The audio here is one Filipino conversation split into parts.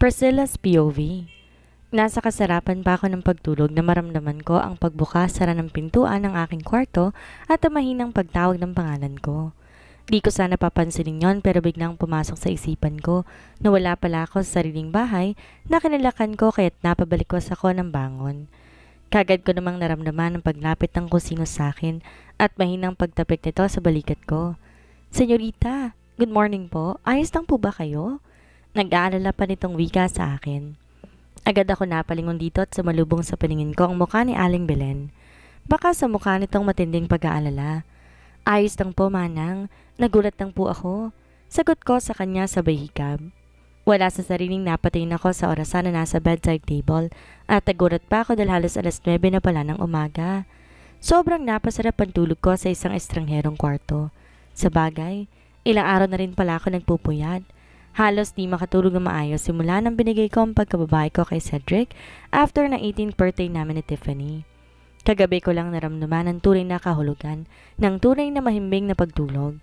Priscilla's POV Nasa kasarapan pa ako ng pagtulog na maramdaman ko ang pagbukas sara ng pintuan ng aking kwarto at ang mahinang pagtawag ng pangalan ko. Di ko sana papansinin yon pero biglang pumasok sa isipan ko na wala pala ako sa sariling bahay na kinalakan ko kaya't napabalikwas ako ng bangon. Kagad ko namang naramdaman ang paglapit ng kusino sa akin at mahinang pagtapik nito sa balikat ko. Senyorita, good morning po. Ayos lang po ba kayo? Nag-aalala pa nitong wika sa akin. Agad ako napalingon dito at sumalubong sa paningin ko ang mukha ni Aling Belen. Baka sa mukha nitong matinding pag-aalala. Ayos lang po, manang. Nagulat lang po ako. Sagot ko sa kanya sabay hikab. Wala sa sariling napatingin ako sa orasan na nasa bedside table at nagulat pa ako dahil halos alas 9 na pala ng umaga. Sobrang napasarap ang tulog ko sa isang estrangherong kwarto. Sa bagay, ilang araw na rin pala ako nagpupuyat. Halos di makatulog na maayos simula nang binigay ko ang pagkababae ko kay Cedric after ng 18th birthday namin ni Tiffany. Kagabi ko lang naramdaman ang tunay na kahulugan ng tunay na mahimbing na pagtulog.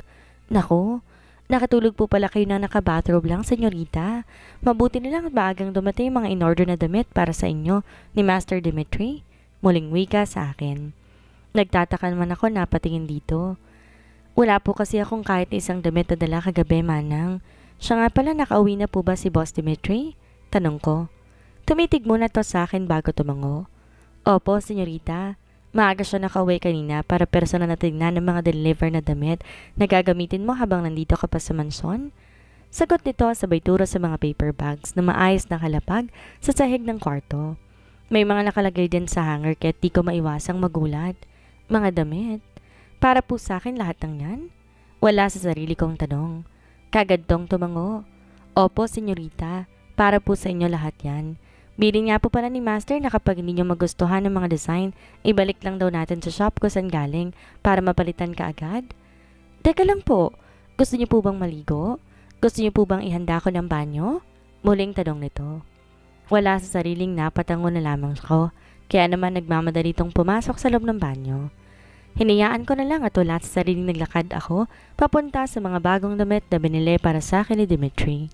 Nako, nakatulog po pala kayo ng nakabathrobe lang, senyorita. Mabuti nilang maagang dumating mga in-order na damit para sa inyo ni Master Dimitri. Muling wika sa akin. Nagtataka naman ako napatingin dito. Wala po kasi akong kahit isang damit na dala kagabi manang. Siya nga pala nakauwi na po ba si Boss Dimitri? Tanong ko. Tumitig muna to sa akin bago tumango. Opo, senyorita. Maaga siya nakauwi kanina para personal na tignan ng mga deliver na damit na gagamitin mo habang nandito ka pa sa mansyon. Sagot nito sabay turo sa mga paper bags na maayos na kalapag sa sahig ng kwarto. May mga nakalagay din sa hanger kaya di ko maiwasang magulat. Mga damit. Para po sa akin lahat ng yan? Wala sa sarili kong tanong. Kagad dong tumango. Opo, senyorita. Para po sa inyo lahat yan. Bili nga po pala ni Master na kapag hindi nyo magustuhan ng mga design, ibalik lang daw natin sa shop ko saan galing para mapalitan ka agad. Teka lang po, gusto niyo po bang maligo? Gusto niyo po bang ihanda ko ng banyo? Muling tanong nito. Wala sa sariling napatango na lamang ko, kaya naman nagmamadali tong pumasok sa loob ng banyo. Hinayaan ko na lang at wala sa sariling naglakad ako papunta sa mga bagong damit na binili para sa akin ni Dimitri.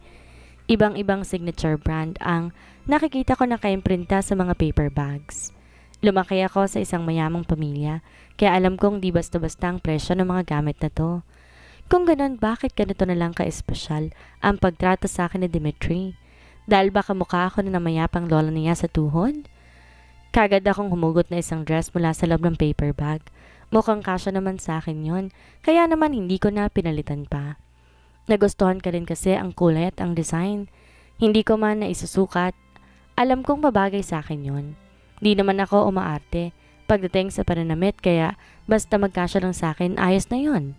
Ibang-ibang signature brand ang nakikita ko na kaimprinta sa mga paper bags. Lumaki ako sa isang mayamang pamilya, kaya alam kong di basta-basta ang presyo ng mga gamit na to. Kung ganun, bakit ganito na lang ka-espesyal ang pagtrato sa akin ni Dimitri? Dahil baka mukha ako na namayapang lola niya sa tuhod? Kagad akong humugot na isang dress mula sa loob ng paper bag. Mukhang kasya naman sa akin yon, kaya naman hindi ko na pinalitan pa. Nagustuhan ka rin kasi ang kulay at ang design. Hindi ko man naisusukat, Alam kong babagay sa akin yon. Di naman ako umaarte pagdating sa pananamit kaya basta magkasya lang sa akin ayos na yon.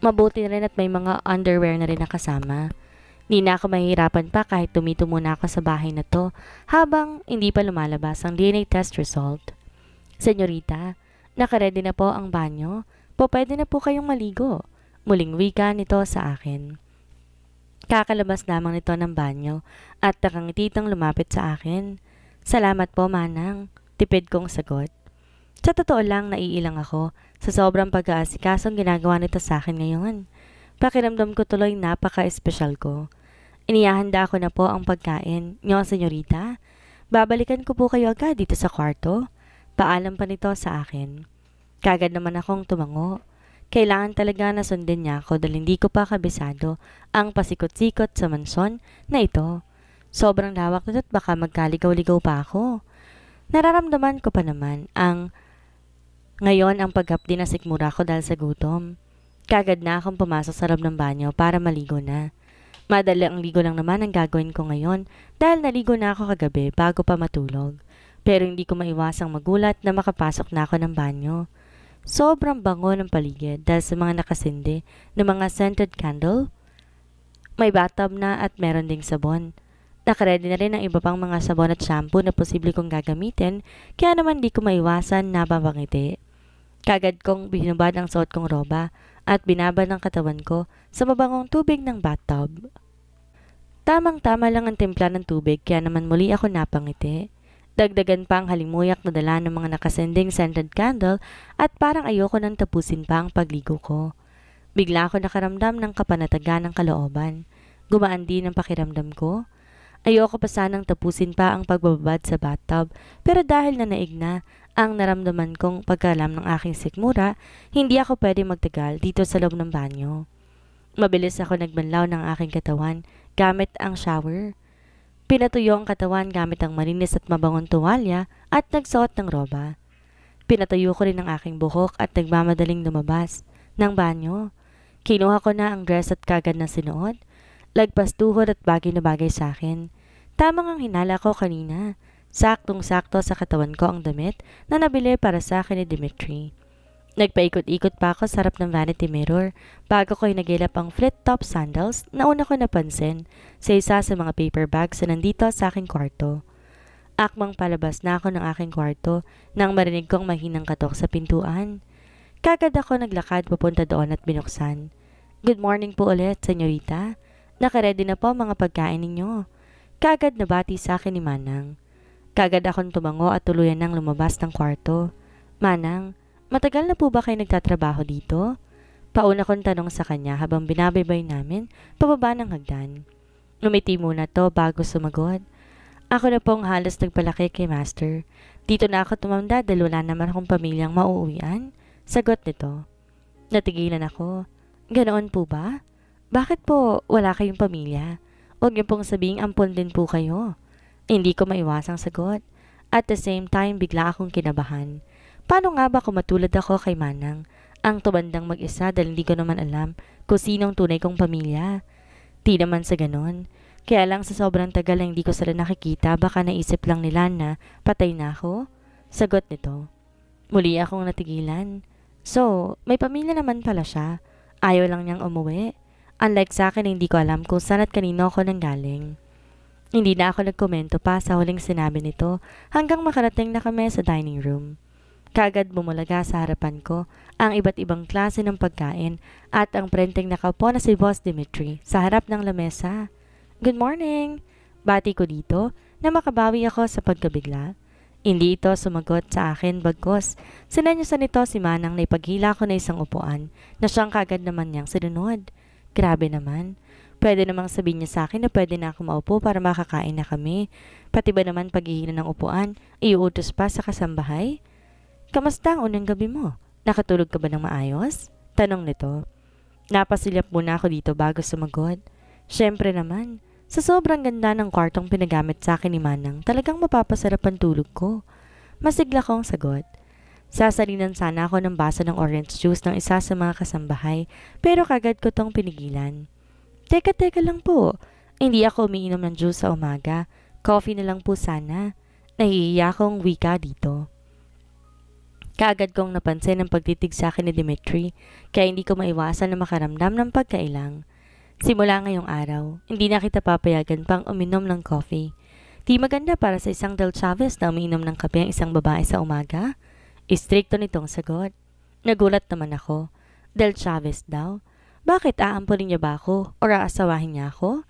Mabuti na rin at may mga underwear na rin nakasama. Di na ako mahihirapan pa kahit tumito muna ako sa bahay na to habang hindi pa lumalabas ang DNA test result. Senyorita, Nakaredy na po ang banyo. Po pwede na po kayong maligo. Muling wika nito sa akin. Kakalabas lamang nito ng banyo at nakangititang lumapit sa akin. Salamat po, manang. Tipid kong sagot. Sa totoo lang, naiilang ako sa sobrang pag-aasikasong ginagawa nito sa akin ngayon. Pakiramdam ko tuloy napaka-espesyal ko. Inihahanda ko na po ang pagkain nyo, senyorita. Babalikan ko po kayo agad dito sa kwarto. Paalam pa nito sa akin. Kagad naman akong tumango. Kailangan talaga na sundin niya ako dahil hindi ko pa kabisado ang pasikot-sikot sa mansyon na ito. Sobrang lawak nito at baka magkaligaw-ligaw pa ako. Nararamdaman ko pa naman ang ngayon ang paghapdi na sikmura ko dahil sa gutom. Kagad na akong pumasok sa loob ng banyo para maligo na. Madali ang ligo lang naman ang gagawin ko ngayon dahil naligo na ako kagabi bago pa matulog. Pero hindi ko maiwasang magulat na makapasok na ako ng banyo. Sobrang bango ng paligid dahil sa mga nakasindi ng mga scented candle. May bathtub na at meron ding sabon. Nakaredy na rin ang iba pang mga sabon at shampoo na posible kong gagamitin, kaya naman di ko maiwasan na babangiti. Kagad kong binubad ang suot kong roba at binabad ang katawan ko sa mabangong tubig ng bathtub. Tamang-tama lang ang timpla ng tubig kaya naman muli ako napangiti. Dagdagan pa ang halimuyak na dala ng mga nakasending scented candle at parang ayoko nang tapusin pa ang pagligo ko. Bigla ako nakaramdam ng kapanatagan ng kalooban. Gumaan din ang pakiramdam ko. Ayoko pa sanang tapusin pa ang pagbababad sa bathtub, pero dahil nanaig na ang naramdaman kong pagkalam ng aking sikmura, hindi ako pwede magtagal dito sa loob ng banyo. Mabilis ako nagbanlaw ng aking katawan gamit ang shower. Pinatuyo ang katawan gamit ang malinis at mabangong tuwalya at nagsuot ng roba. Pinatuyo ko rin ang aking buhok at nagmamadaling lumabas ng banyo. Kinuha ko na ang dress at kagad na sinuot. Lagpas tuhod at bagay na bagay sa akin. Tamang ang hinala ko kanina. Saktong-sakto sa katawan ko ang damit na nabili para sa akin ni Dimitri. Nagpaikot-ikot pa ako sa harap ng vanity mirror bago ko hinagilap ang flit-top sandals na una ko napansin sa isa sa mga paper bags na nandito sa aking kwarto. Akmang palabas na ako ng aking kwarto nang marinig kong mahinang katok sa pintuan. Kagad ako naglakad papunta doon at binuksan. Good morning po ulit, senyorita. Nakaredy na po mga pagkain ninyo. Kagad nabati sa akin ni Manang. Kagad akong tumango at tuluyan nang lumabas ng kwarto. Manang, Matagal na po ba kayo nagtatrabaho dito? Pauna kong tanong sa kanya habang binabaybay namin pababa ng hagdan. Umiti muna to bago sumagod. Ako na pong halos nagpalaki kay Master. Dito na ako tumamda dahil wala naman akong pamilyang mauuwian. Sagot nito. Natigilan ako. Ganoon po ba? Bakit po wala kayong pamilya? Huwag niyo pong sabing ampon din po kayo. Hindi ko maiwasang sagot. At the same time, bigla akong kinabahan. Paano nga ba kung matulad ako kay Manang? Ang tumandang mag-isa dahil hindi ko naman alam kung sinong tunay kong pamilya. Di naman sa ganon. Kaya lang sa sobrang tagal na hindi ko sila nakikita, baka naisip lang nila na patay na ako? Sagot nito. Muli akong natigilan. So, may pamilya naman pala siya. Ayaw lang niyang umuwi. Unlike sa akin, hindi ko alam kung saan at kanino ako nanggaling. Hindi na ako nagkomento pa sa huling sinabi nito hanggang makarating na kami sa dining room. Kagad bumulaga sa harapan ko ang iba't ibang klase ng pagkain at ang prenteng nakaupo na si Boss Dimitri sa harap ng lamesa. Good morning! Bati ko dito na makabawi ako sa pagkabigla. Hindi ito sumagot sa akin bagkos. Sinanyosan nito si Manang na ipaghila ko na isang upuan na siyang kagad naman niyang sinunod. Grabe naman. Pwede namang sabihin niya sa akin na pwede na ako maupo para makakain na kami. Pati ba naman paghihila ng upuan, iuutos pa sa kasambahay? Kamusta ang unang gabi mo? Nakatulog ka ba ng maayos? Tanong nito. Napasilap muna ako dito bago sumagot. Siyempre naman, sa sobrang ganda ng kwartong pinagamit sa akin ni Manang, talagang mapapasarap ang tulog ko. Masigla kong sagot. Sasalinan sana ako ng basa ng orange juice ng isa sa mga kasambahay, pero kagad ko tong pinigilan. Teka, teka lang po. Hindi ako umiinom ng juice sa umaga. Coffee na lang po sana. Nahihiya akong wika dito. Kaagad kong napansin ang pagtitig sa akin ni Dimitri, kaya hindi ko maiwasan na makaramdam ng pagkailang. Simula ngayong araw, hindi na kita papayagan pang uminom ng coffee. Di maganda para sa isang Del Chavez na umiinom ng kape ang isang babae sa umaga? Istrikto nitong sagot. Nagulat naman ako. Del Chavez daw? Bakit aampulin niya ba ako o aasawahin niya ako?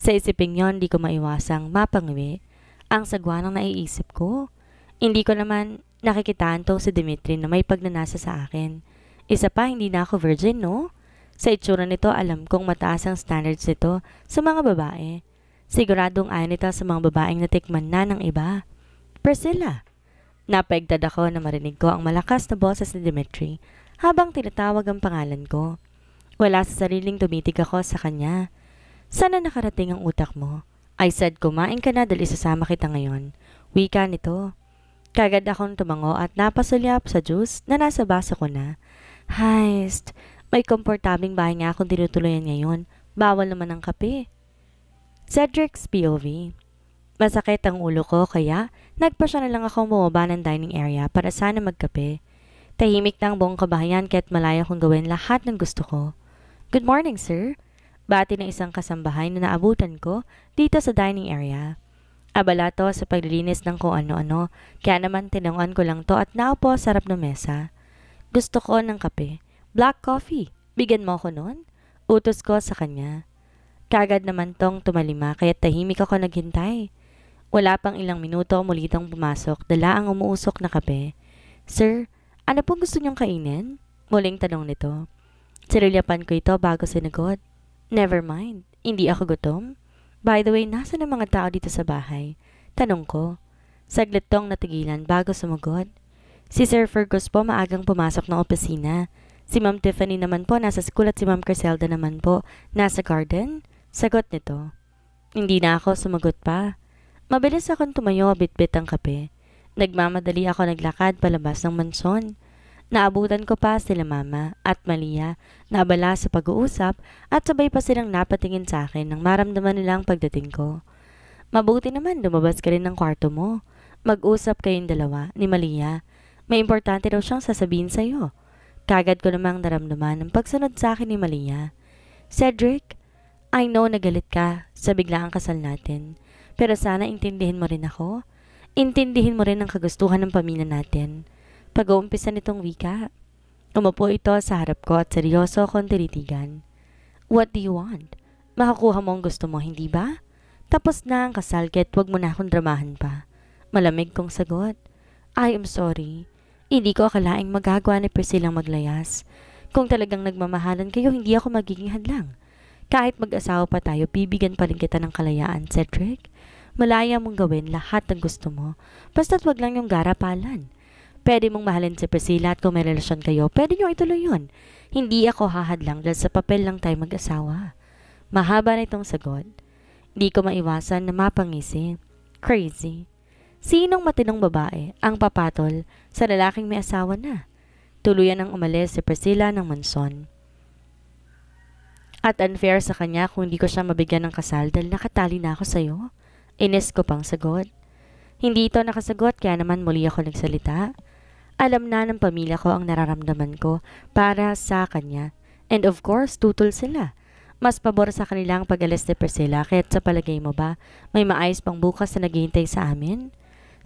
Sa isiping yon, di ko maiwasang mapangiwi ang sagwa ng naiisip ko. Hindi ko naman Nakikitaan tong si Dimitri na may pagnanasa sa akin. Isa pa, hindi na ako virgin, no? Sa itsura nito, alam kong mataas ang standards nito sa mga babae. Siguradong ayaw nito sa mga babaeng natikman na ng iba. Priscilla. Napaigtad ako na marinig ko ang malakas na boses ni Dimitri habang tinatawag ang pangalan ko. Wala sa sariling tumitig ako sa kanya. Sana nakarating ang utak mo. I said kumain ka na dahil sasama kita ngayon. Wika nito. Kagad akong tumango at napasulyap sa juice na nasa baso ko na. Heist! May komportabling bahay nga akong tinutuloyan ngayon. Bawal naman ang kape. Cedric's POV Masakit ang ulo ko kaya nagpasya na lang akong bumaba ng dining area para sana magkape. Tahimik na ang buong kabahayan kaya't malaya kong gawin lahat ng gusto ko. Good morning, sir. Bati ng isang kasambahay na naabutan ko dito sa dining area. Abala to sa paglilinis ng kung ano-ano, kaya naman tinangon ko lang to at naupo sa harap ng mesa. Gusto ko ng kape. Black coffee. Bigyan mo ko noon? Utos ko sa kanya. Kagad naman tong tumalima kaya tahimik ako naghintay. Wala pang ilang minuto muli tong pumasok, dala ang umuusok na kape. Sir, ano pong gusto niyong kainin? Muling tanong nito. Sirilyapan ko ito bago sinagot. Never mind, hindi ako gutom. By the way, nasa na mga tao dito sa bahay? Tanong ko. Saglit tong natigilan bago sumagot. Si Sir Fergus po maagang pumasok ng opisina. Si Ma'am Tiffany naman po nasa school at si Ma'am Criselda naman po nasa garden. Sagot nito. Hindi na ako sumagot pa. Mabilis akong tumayo bitbit -bit ang kape. Nagmamadali ako naglakad palabas ng mansyon. Naabutan ko pa sila mama at Malia, nabala sa pag-uusap at sabay pa silang napatingin sa akin nang maramdaman nila ang pagdating ko. Mabuti naman lumabas ka rin ng kwarto mo. Mag-usap kayong dalawa ni Malia. May importante daw siyang sasabihin sa'yo. Kagad ko namang naramdaman ang pagsunod sa akin ni Malia. Cedric, I know nagalit ka sa biglaang kasal natin. Pero sana intindihin mo rin ako. Intindihin mo rin ang kagustuhan ng pamilya natin pag-uumpisa nitong wika. Umupo ito sa harap ko at seryoso akong tinitigan. What do you want? Makakuha mo ang gusto mo, hindi ba? Tapos na ang kasal kaya't huwag mo na akong dramahan pa. Malamig kong sagot. I am sorry. Hindi ko akalaing magagawa ni Priscilla maglayas. Kung talagang nagmamahalan kayo, hindi ako magiging hadlang. Kahit mag-asawa pa tayo, bibigyan pa rin kita ng kalayaan, Cedric. Malaya mong gawin lahat ng gusto mo, basta't wag lang yung garapalan. Pwede mong mahalin si Priscilla at kung may relasyon kayo, pwede nyo ituloy yun. Hindi ako hahadlang dahil sa papel lang tayo mag-asawa. Mahaba na itong sagot. Hindi ko maiwasan na mapangisi. Crazy. Sinong matinong babae ang papatol sa lalaking may asawa na? Tuluyan ang umalis si Priscilla ng manson. At unfair sa kanya kung hindi ko siya mabigyan ng kasal dahil nakatali na ako sa'yo. Ines ko pang sagot. Hindi ito nakasagot kaya naman muli ako nagsalita. Alam na ng pamilya ko ang nararamdaman ko para sa kanya. And of course, tutol sila. Mas pabor sa kanila ang pag-alas ni Priscilla kahit sa palagay mo ba, may maayos pang bukas na naghihintay sa amin?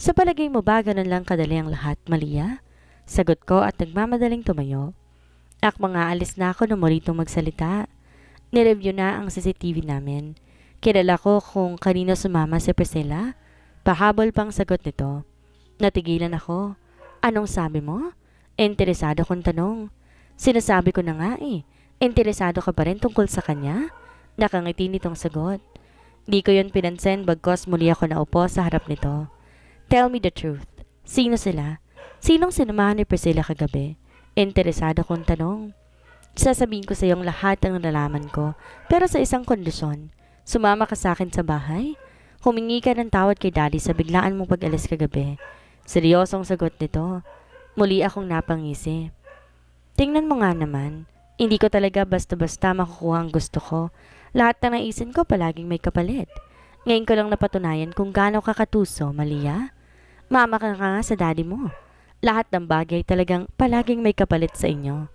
Sa palagay mo ba, ganun lang kadali ang lahat, Malia? Sagot ko at nagmamadaling tumayo. Ak mga alis na ako na moritong magsalita. Nireview na ang CCTV namin. Kilala ko kung kanino sumama si Priscilla. Pahabol pang sagot nito. Natigilan ako. Anong sabi mo? Interesado kong tanong. Sinasabi ko na nga eh. Interesado ka pa rin tungkol sa kanya? Nakangiti nitong sagot. Di ko yon pinansin bagkos muli ako naupo sa harap nito. Tell me the truth. Sino sila? Sinong sinamahan ni Priscilla kagabi? Interesado kong tanong. Sasabihin ko sa iyong lahat ng nalaman ko, pero sa isang kondisyon. Sumama ka sa akin sa bahay? Humingi ka ng tawad kay daddy sa biglaan mong pag-alis kagabi. Seryosong sagot nito. Muli akong napangisi. Tingnan mo nga naman. Hindi ko talaga basta-basta makukuha ang gusto ko. Lahat ng naisin ko palaging may kapalit. Ngayon ko lang napatunayan kung gaano kakatuso, Malia. Mama ka nga sa daddy mo. Lahat ng bagay talagang palaging may kapalit sa inyo.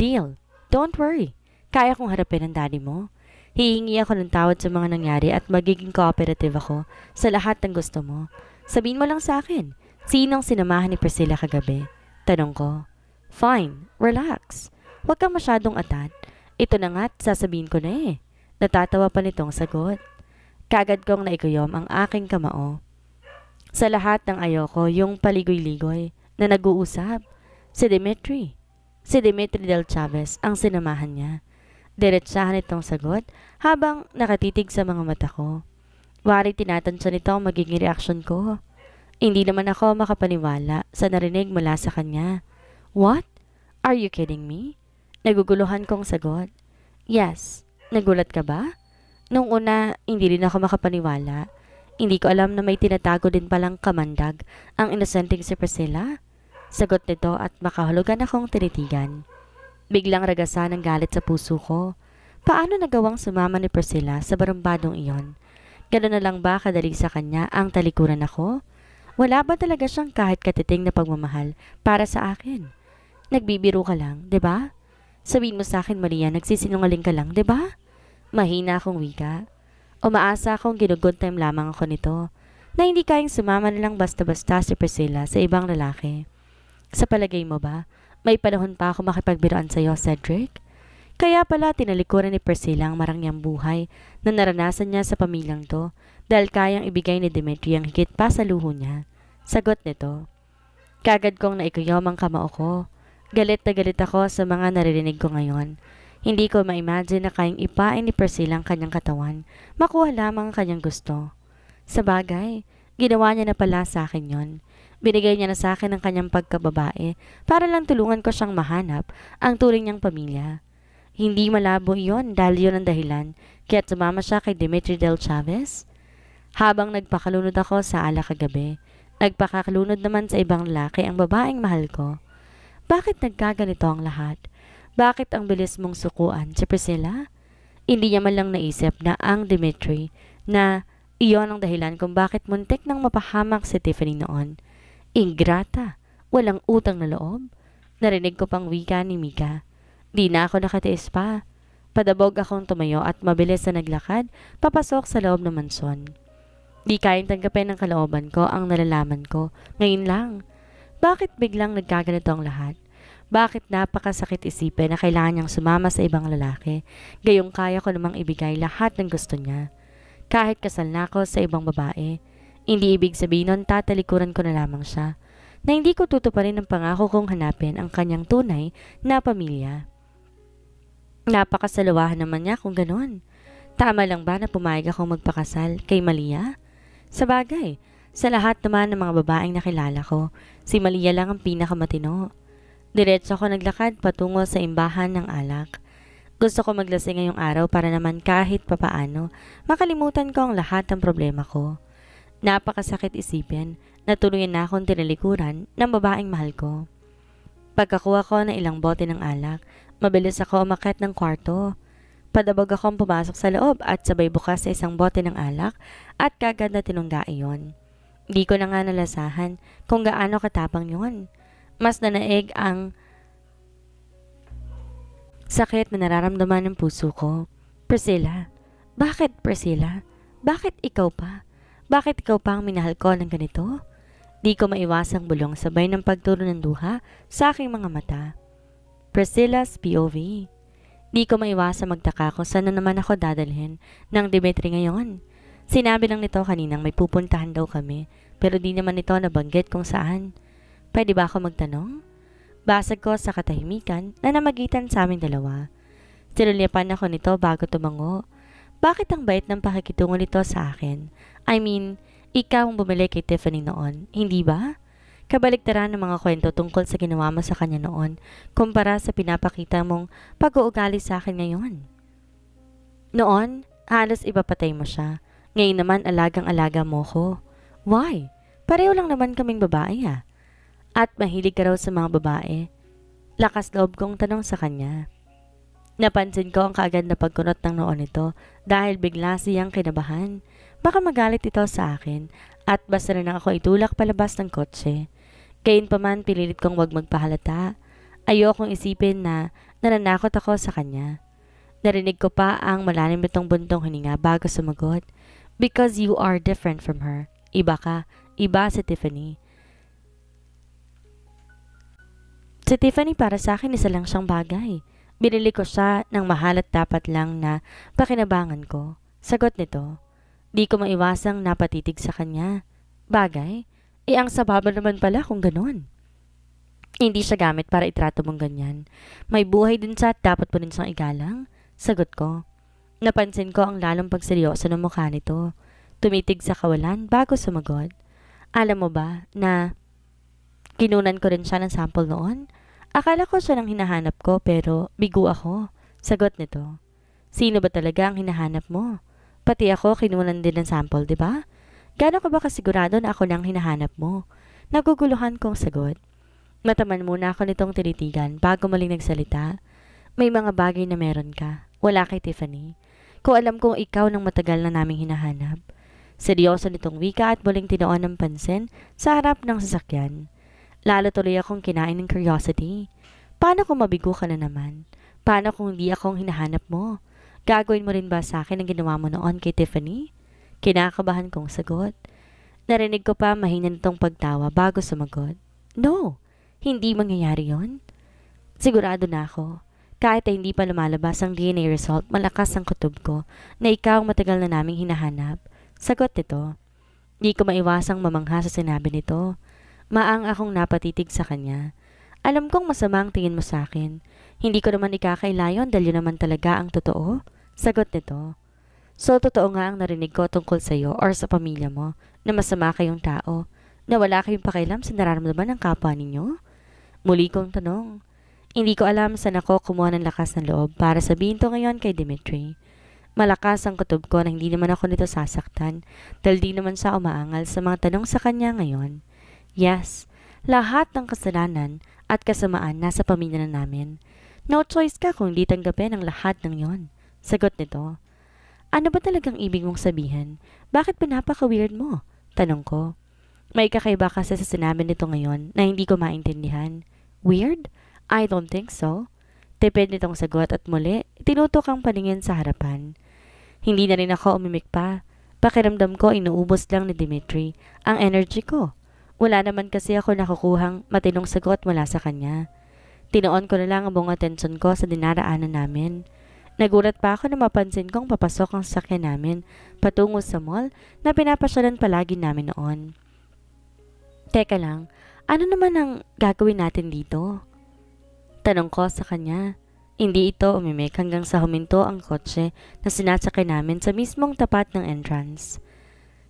Deal. Don't worry. Kaya kong harapin ang daddy mo. Hihingi ako ng tawad sa mga nangyari at magiging cooperative ako sa lahat ng gusto mo. Sabihin mo lang sa akin. Sinong sinamahan ni Priscilla kagabi? Tanong ko. Fine, relax. Huwag kang masyadong atat. Ito na nga't sasabihin ko na eh. Natatawa pa nitong sagot. Kagad kong naikuyom ang aking kamao. Sa lahat ng ayoko, yung paligoy-ligoy na nag-uusap, si Dimitri. Si Dimitri Del Chavez ang sinamahan niya. Diretsahan itong sagot habang nakatitig sa mga mata ko. Wari tinatansya nito ang magiging reaksyon ko. Hindi naman ako makapaniwala sa narinig mula sa kanya. What? Are you kidding me? Naguguluhan kong sagot. Yes. Nagulat ka ba? Nung una, hindi rin ako makapaniwala. Hindi ko alam na may tinatago din palang kamandag ang inosenteng si Priscilla. Sagot nito at makahulugan akong tinitigan. Biglang ragasan ang galit sa puso ko. Paano nagawang sumama ni Priscilla sa barumbadong iyon? Gano'n na lang ba kadali sa kanya ang talikuran ako? Wala ba talaga siyang kahit katiting na pagmamahal para sa akin? Nagbibiro ka lang, ba? Diba? Sabihin mo sa akin, Maria, nagsisinungaling ka lang, ba? Diba? Mahina akong wika. Umaasa akong ginugood time lamang ako nito na hindi kayang sumama na lang basta-basta si Priscilla sa ibang lalaki. Sa palagay mo ba, may panahon pa ako makipagbiroan iyo, Cedric? Kaya pala tinalikuran ni Priscilla ang marangyang buhay na naranasan niya sa pamilyang to dahil kayang ibigay ni Demetri ang higit pa sa luho niya. Sagot nito, Kagad kong naikuyom ang kamao ko. Galit na galit ako sa mga naririnig ko ngayon. Hindi ko ma-imagine na kayang ipain ni Priscilla ang kanyang katawan. Makuha lamang ang kanyang gusto. Sa bagay, ginawa niya na pala sa akin yon. Binigay niya na sa akin ang kanyang pagkababae para lang tulungan ko siyang mahanap ang turing niyang pamilya. Hindi malabo yon dahil yun ang dahilan kaya tumama siya kay Dimitri Del Chavez. Habang nagpakalunod ako sa ala kagabi, nagpakalunod naman sa ibang lalaki ang babaeng mahal ko. Bakit nagkaganito ang lahat? Bakit ang bilis mong sukuan si Priscilla? Hindi niya man lang naisip na ang Dimitri na iyon ang dahilan kung bakit muntik nang mapahamak si Tiffany noon. Ingrata, walang utang na loob. Narinig ko pang wika ni Mika. Di na ako nakatiis pa. Padabog akong tumayo at mabilis na naglakad papasok sa loob ng mansyon. Di kayang tanggapin ng kalooban ko ang nalalaman ko. Ngayon lang. Bakit biglang nagkaganito ang lahat? Bakit napakasakit isipin na kailangan niyang sumama sa ibang lalaki? Gayong kaya ko namang ibigay lahat ng gusto niya. Kahit kasal na ako sa ibang babae. Hindi ibig sabihin nun tatalikuran ko na lamang siya. Na hindi ko tutuparin ang pangako kong hanapin ang kanyang tunay na pamilya. Napakasaluwahan naman niya kung ganon. Tama lang ba na pumayag akong magpakasal kay Malia? Sa bagay, sa lahat naman ng mga babaeng nakilala ko, si Malia lang ang pinakamatino. Diretso ako naglakad patungo sa imbahan ng alak. Gusto ko maglasing ngayong araw para naman kahit papaano, makalimutan ko ang lahat ng problema ko. Napakasakit isipin na tuluyan na akong tinalikuran ng babaeng mahal ko. Pagkakuha ko ng ilang bote ng alak, mabilis ako umakit ng kwarto. Padabog akong pumasok sa loob at sabay bukas sa isang bote ng alak at kagad na tinungga iyon. Di ko na nga nalasahan kung gaano katapang yon. Mas nanaig ang sakit na nararamdaman ng puso ko. Priscilla, bakit Priscilla? Bakit ikaw pa? Bakit ikaw pa ang minahal ko ng ganito? Di ko maiwasang bulong sabay ng pagturo ng duha sa aking mga mata. Priscilla's POV Di ko maiwasa magtaka kung saan na naman ako dadalhin ng Dimitri ngayon. Sinabi lang nito kaninang may pupuntahan daw kami pero di naman ito nabanggit kung saan. Pwede ba ako magtanong? Basag ko sa katahimikan na namagitan sa aming dalawa. Sinulipan ako nito bago tumango. Bakit ang bait ng pakikitungo nito sa akin? I mean, ikaw ang bumili kay Tiffany noon, hindi ba? kabaligtaran ng mga kwento tungkol sa ginawa mo sa kanya noon kumpara sa pinapakita mong pag-uugali sa akin ngayon. Noon, halos ipapatay mo siya. Ngayon naman alagang-alaga mo ko. Why? Pareho lang naman kaming babae ah. At mahilig ka raw sa mga babae. Lakas loob kong tanong sa kanya. Napansin ko ang kaagad na pagkunot ng noon ito dahil bigla siyang kinabahan. Baka magalit ito sa akin at basta na ako itulak palabas ng kotse. Kain pa man pililit kong wag magpahalata. Ayokong isipin na nananakot ako sa kanya. Narinig ko pa ang malalim nitong buntong hininga bago sumagot. Because you are different from her. Iba ka. Iba si Tiffany. Si Tiffany para sa akin isa lang siyang bagay. Binili ko siya ng mahal at dapat lang na pakinabangan ko. Sagot nito. Di ko maiwasang napatitig sa kanya. Bagay, eh, ang sababa naman pala kung ganun. Hindi siya gamit para itrato mong ganyan. May buhay din siya at dapat po rin siyang igalang. Sagot ko. Napansin ko ang lalong pagseryoso ng mukha nito. Tumitig sa kawalan bago sumagot. Alam mo ba na kinunan ko rin siya ng sample noon? Akala ko siya nang hinahanap ko pero bigo ako. Sagot nito. Sino ba talaga ang hinahanap mo? Pati ako kinunan din ng sample, di ba? Gano'n ka ba kasigurado na ako nang hinahanap mo? Naguguluhan kong sagot. Mataman muna ako nitong tinitigan bago maling nagsalita. May mga bagay na meron ka. Wala kay Tiffany. Ko alam kong ikaw nang matagal na naming hinahanap. Seryoso nitong wika at buling tinoon ng pansin sa harap ng sasakyan. Lalo tuloy akong kinain ng curiosity. Paano kung mabigo ka na naman? Paano kung hindi akong hinahanap mo? Gagawin mo rin ba sa akin ang ginawa mo noon kay Tiffany? Kinakabahan kong sagot. Narinig ko pa mahina nitong pagtawa bago sumagot. No, hindi mangyayari yon. Sigurado na ako. Kahit ay hindi pa lumalabas ang DNA result, malakas ang kutob ko na ikaw ang matagal na naming hinahanap. Sagot nito. Hindi ko maiwasang mamangha sa sinabi nito. Maang akong napatitig sa kanya. Alam kong masama ang tingin mo sa akin. Hindi ko naman ikakailayon dahil yun naman talaga ang totoo. Sagot nito. So, totoo nga ang narinig ko tungkol sa iyo or sa pamilya mo na masama kayong tao na wala kayong pakialam sa nararamdaman ng kapwa ninyo? Muli kong tanong. Hindi ko alam saan ako kumuha ng lakas ng loob para sabihin to ngayon kay Dimitri. Malakas ang kutob ko na hindi naman ako nito sasaktan dahil di naman siya umaangal sa mga tanong sa kanya ngayon. Yes, lahat ng kasalanan at kasamaan nasa pamilya na namin. No choice ka kung di tanggapin ang lahat ng yon. Sagot nito. Ano ba talagang ibig mong sabihin? Bakit pinapaka weird mo? Tanong ko. May kakaiba kasi sa sinabi nito ngayon na hindi ko maintindihan. Weird? I don't think so. Tipid nitong sagot at muli, tinutok ang paningin sa harapan. Hindi na rin ako umimik pa. Pakiramdam ko inuubos lang ni Dimitri ang energy ko. Wala naman kasi ako nakukuhang matinong sagot mula sa kanya. Tinoon ko na lang ang buong atensyon ko sa dinaraanan namin. Nagulat pa ako na mapansin kong papasok ang sakya namin patungo sa mall na pinapasyalan palagi namin noon. Teka lang, ano naman ang gagawin natin dito? Tanong ko sa kanya. Hindi ito umimik hanggang sa huminto ang kotse na sinasakay namin sa mismong tapat ng entrance.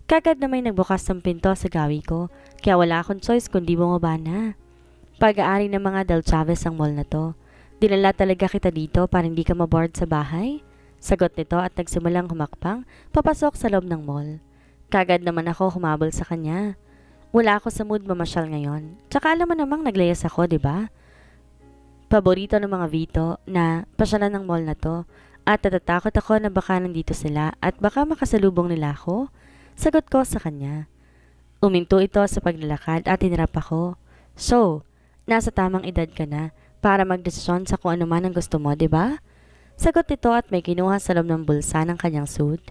Kagad na may nagbukas ng pinto sa gawi ko, kaya wala akong choice kundi bumaba na. Pag-aari ng mga Del Chavez ang mall na to. Dinala talaga kita dito para hindi ka maboard sa bahay? Sagot nito at nagsimulang humakpang papasok sa loob ng mall. Kagad naman ako humabol sa kanya. Wala ako sa mood mamasyal ngayon. Tsaka alam mo namang naglayas ako, di ba? Paborito ng mga Vito na pasyalan ng mall na to at tatatakot ako na baka nandito sila at baka makasalubong nila ako. Sagot ko sa kanya. Uminto ito sa paglalakad at hinarap ako. So, nasa tamang edad ka na para magdesisyon sa kung ano man ang gusto mo, di ba? Sagot nito at may kinuha sa loob ng bulsa ng kanyang suit.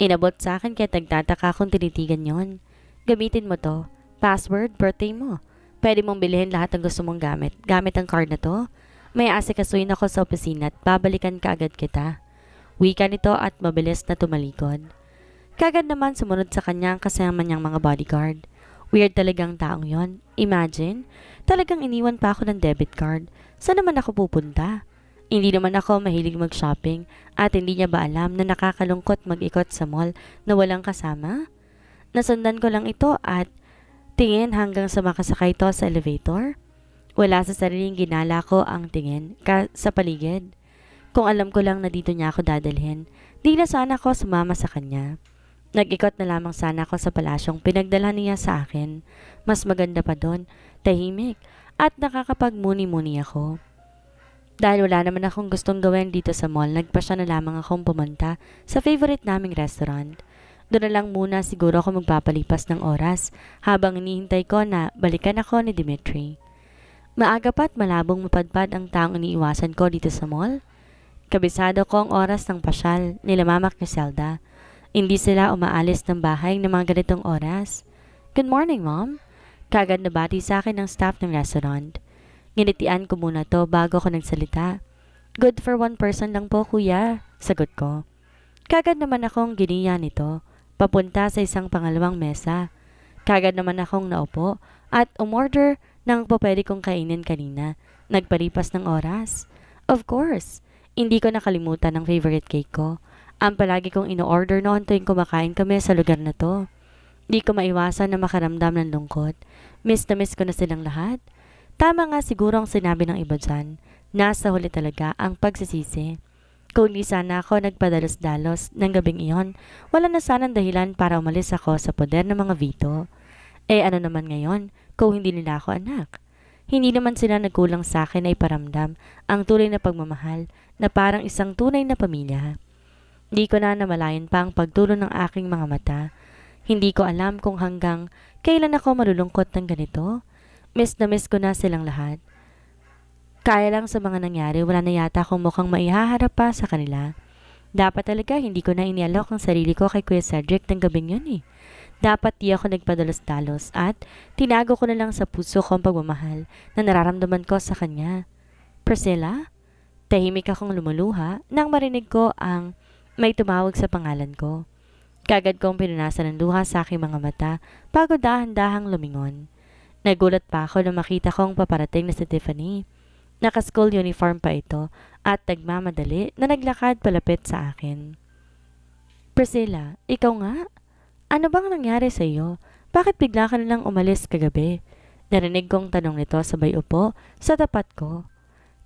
Inabot sa akin kaya nagtataka kung tinitigan yon. Gamitin mo to. Password, birthday mo. Pwede mong bilhin lahat ng gusto mong gamit. Gamit ang card na to. May asikasuin ako sa opisina at babalikan ka agad kita. Wika nito at mabilis na tumalikod. Kagad naman sumunod sa kanya ang kasama niyang mga bodyguard. Weird talagang taong yon. Imagine, talagang iniwan pa ako ng debit card. Saan naman ako pupunta? Hindi naman ako mahilig mag-shopping at hindi niya ba alam na nakakalungkot mag-ikot sa mall na walang kasama? Nasundan ko lang ito at tingin hanggang sa makasakay to sa elevator. Wala sa sariling ginala ko ang tingin ka sa paligid. Kung alam ko lang na dito niya ako dadalhin, di na sana ako sumama sa kanya. Nag-ikot na lamang sana ako sa palasyong pinagdala niya sa akin. Mas maganda pa doon, tahimik at nakakapagmuni-muni ako. Dahil wala naman akong gustong gawin dito sa mall, nagpa siya na lamang akong pumunta sa favorite naming restaurant. Doon na lang muna siguro ako magpapalipas ng oras habang hinihintay ko na balikan ako ni Dimitri. Maaga pa at malabong mapadpad ang taong iniiwasan ko dito sa mall. Kabisado ko ang oras ng pasyal ni Mamak ni Zelda. Hindi sila umaalis ng bahay ng mga ganitong oras. Good morning, Mom. Kagad nabati sa akin ng staff ng restaurant. Nginitian ko muna to bago ko nagsalita. Good for one person lang po kuya, sagot ko. Kagad naman akong giniya nito, papunta sa isang pangalawang mesa. Kagad naman akong naupo at umorder ng papwede kong kainin kanina. Nagpalipas ng oras. Of course, hindi ko nakalimutan ang favorite cake ko. Ang palagi kong ino-order noon tuwing kumakain kami sa lugar na to. Di ko maiwasan na makaramdam ng lungkot. Miss na miss ko na silang lahat. Tama nga siguro ang sinabi ng iba dyan. Nasa huli talaga ang pagsisisi. Kung di sana ako nagpadalos-dalos ng gabing iyon, wala na sanang dahilan para umalis ako sa poder ng mga Vito. Eh ano naman ngayon kung hindi nila ako anak? Hindi naman sila nagkulang sa akin na iparamdam ang tuloy na pagmamahal na parang isang tunay na pamilya. Di ko na namalayan pa ang pagtulo ng aking mga mata hindi ko alam kung hanggang kailan ako malulungkot ng ganito. Miss na miss ko na silang lahat. Kaya lang sa mga nangyari, wala na yata akong mukhang maihaharap pa sa kanila. Dapat talaga hindi ko na inialok ang sarili ko kay Kuya Cedric ng gabing yun eh. Dapat di ako nagpadalos-dalos at tinago ko na lang sa puso ko ang pagmamahal na nararamdaman ko sa kanya. Priscilla? Tahimik akong lumuluha nang marinig ko ang may tumawag sa pangalan ko. Kagad kong pinunasan ng luha sa aking mga mata bago dahan-dahang lumingon. Nagulat pa ako nung makita kong paparating na si Tiffany. Naka-school uniform pa ito at nagmamadali na naglakad palapit sa akin. Priscilla, ikaw nga? Ano bang nangyari sa iyo? Bakit bigla ka nalang umalis kagabi? Narinig kong tanong nito sabay upo sa tapat ko.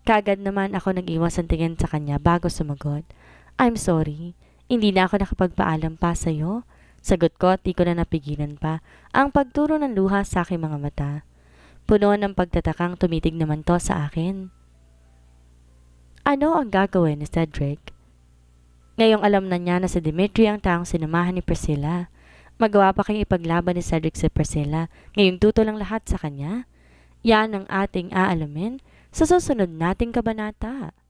Kagad naman ako nag-iwas ang tingin sa kanya bago sumagot. I'm sorry. Hindi na ako nakapagpaalam pa sa'yo. Sagot ko at di ko na napigilan pa ang pagturo ng luha sa aking mga mata. Puno ng pagtatakang tumitig naman to sa akin. Ano ang gagawin ni Cedric? Ngayong alam na niya na si Dimitri ang taong sinamahan ni Priscilla. Magawa pa kayong ipaglaban ni Cedric si Priscilla. Ngayong tuto lang lahat sa kanya. Yan ang ating aalamin sa susunod nating kabanata.